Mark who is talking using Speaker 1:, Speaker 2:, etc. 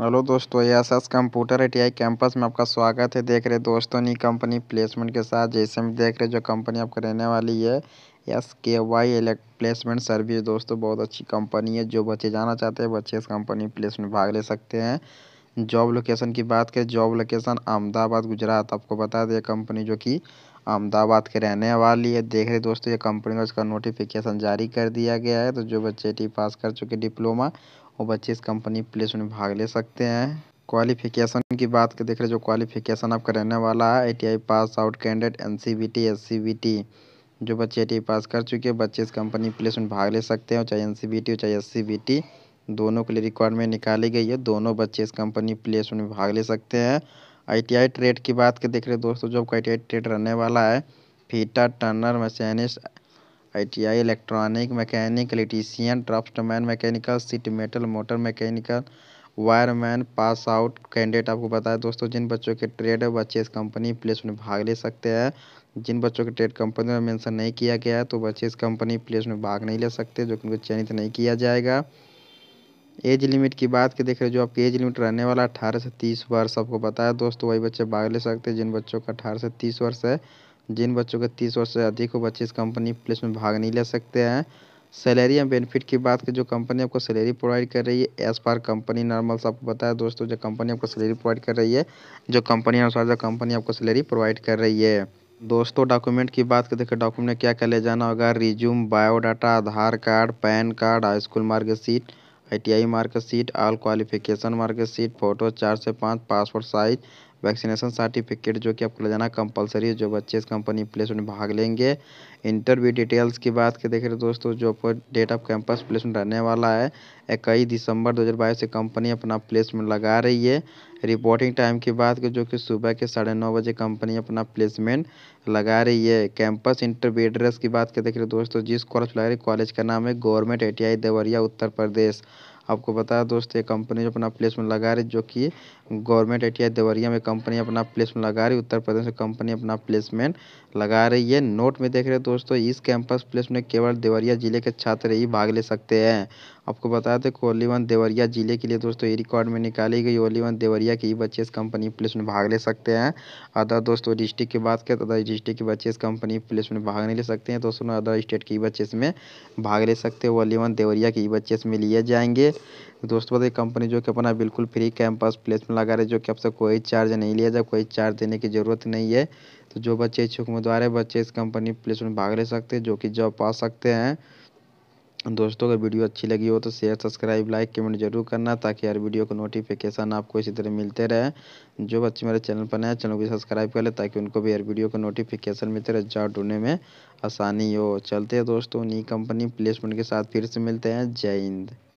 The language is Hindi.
Speaker 1: हेलो दोस्तों S S computer I campus में आपका स्वागत है देख रहे दोस्तों नई कंपनी प्लेसमेंट के साथ जैसे में देख रहे जो कंपनी आपका रहने वाली है एस के वाई प्लेसमेंट सर्विस दोस्तों बहुत अच्छी कंपनी है जो बच्चे जाना चाहते हैं बच्चे इस कंपनी प्लेसमेंट भाग ले सकते हैं जॉब लोकेशन की बात करें जॉब लोकेशन अहमदाबाद गुजरात आपको बता दें कंपनी जो कि अहमदाबाद के रहने वाली है देख रहे दोस्तों ये कंपनी का इसका नोटिफिकेशन जारी कर दिया गया है तो जो बच्चे टी पास कर चुके डिप्लोमा वो बच्चे इस कंपनी प्लेस में भाग ले सकते हैं क्वालिफिकेशन की बात कर देख रहे जो क्वालिफिकेशन आपका रहने वाला है I pass out candidate N C जो बच्चे आई पास कर चुके हैं बच्चे इस कंपनी प्लेस में भाग ले सकते हैं चाहे एन हो चाहे एस दोनों के लिए रिक्वायरमेंट निकाली गई है दोनों बच्चे इस कंपनी प्लेस में भाग ले सकते हैं आईटीआई ट्रेड की बात कर देख रहे दोस्तों जो आपका आई ट्रेड रहने वाला है fitter turner machinist ITI, electronic, mechanic electrician, draftsman, mechanical sheet metal, motor mechanical, wireman pass out candidate आपको बताया दोस्तों जिन बच्चों के ट्रेड है बच्चे इस कंपनी प्लेस में भाग ले सकते हैं जिन बच्चों के ट्रेड कंपनी में मेंशन नहीं किया गया है तो बच्चे इस कंपनी प्लेस में भाग नहीं ले सकते जो कि उनको चयनित नहीं किया जाएगा एज लिमिट की बात की देख रहे जो आपके एज लिमिट रहने वाला अठारह से तीस वर्ष आपको बताया दोस्तों वही बच्चे भाग ले सकते हैं जिन बच्चों का अठारह से तीस वर्ष है जिन बच्चों के तीस वर्ष से अधिक हो बच्चे इस कंपनी प्लेस में भाग नहीं ले सकते हैं सैलरी या बेनिफिट की बात की जो कंपनी आपको सैलरी प्रोवाइड कर रही है एज पर कंपनी नॉर्मल से आपको बताया दोस्तों जो कंपनी आपको सैलरी प्रोवाइड कर रही है जो कंपनी अनुसार जो कंपनी आपको सैलरी प्रोवाइड कर रही है दोस्तों डॉक्यूमेंट की बात कर देखिए डॉक्यूमेंट क्या क्या ले जाना होगा resume biodata Aadhaar card PAN card high school marksheet I T I marksheet all qualification marksheet photo चार से पाँच पासपोर्ट साइज वैक्सीनेशन सर्टिफिकेट जो कि आपको ले जाना कंपलसरी है जो बच्चे इस कंपनी प्लेसमेंट में भाग लेंगे इंटरव्यू डिटेल्स की बात के देख रहे दोस्तों जो आपको डेट ऑफ कैंपस प्लेसमेंट रहने वाला है इक्कीस दिसंबर 2022 से कंपनी अपना प्लेसमेंट लगा रही है रिपोर्टिंग टाइम की बात के जो कि सुबह के साढ़े नौ बजे कंपनी अपना प्लेसमेंट लगा रही है कैंपस इंटरव्यू एड्रेस की बात कर देख रहे दोस्तों जिस कॉलेज लगा रही कॉलेज का नाम है गवर्नमेंट ए देवरिया उत्तर प्रदेश आपको बताया दोस्तों ये कंपनी अपना प्लेसमेंट लगा रही जो कि गवर्नमेंट आई देवरिया में कंपनी अपना प्लेसमेंट लगा रही उत्तर प्रदेश में कंपनी अपना प्लेसमेंट लगा रही है नोट में देख रहे हैं दोस्तों इस कैंपस प्लेसमेंट केवल देवरिया जिले के छात्र ही भाग ले सकते हैं आपको बताया था ओलिवन देवरिया जिले के लिए दोस्तों ये रिकॉर्ड में निकाली गई ओलीवन देवरिया के ही बच्चे इस कंपनी प्लेसमेंट भाग ले सकते हैं अदर दोस्तों डिस्ट्रिक्ट की बात करें तो अदर डिस्ट्रिक्ट के बच्चे इस कंपनी प्लेसमेंट में भाग नहीं ले सकते हैं दोस्तों अदर स्टेट के बच्चे इसमें भाग ले सकते हैं ओलीवन देवरिया के ही बच्चे इसमें लिए जाएंगे दोस्तों बताइए कंपनी जो कि अपना बिल्कुल फ्री कैंपस प्लेसमेंट लगा रहे जो कि आपसे कोई चार्ज नहीं लिया जाए कोई चार्ज देने की ज़रूरत नहीं है तो जो बच्चे इच्छुक उम्मीदवार है बच्चे इस कंपनी प्लेसमेंट भाग ले सकते हैं जो कि जॉब पा सकते हैं दोस्तों अगर वीडियो अच्छी लगी हो तो शेयर सब्सक्राइब लाइक कमेंट जरूर करना ताकि हर वीडियो को नोटिफिकेशन आपको इसी तरह मिलते रहे जो बच्चे मेरे चैनल पर नए चैनल को सब्सक्राइब कर ले ताकि उनको भी हर वीडियो को नोटिफिकेशन मिलते रहे जॉब ढूंढने में आसानी हो चलते हैं दोस्तों नई कंपनी प्लेसमेंट के साथ फिर से मिलते हैं जय हिंद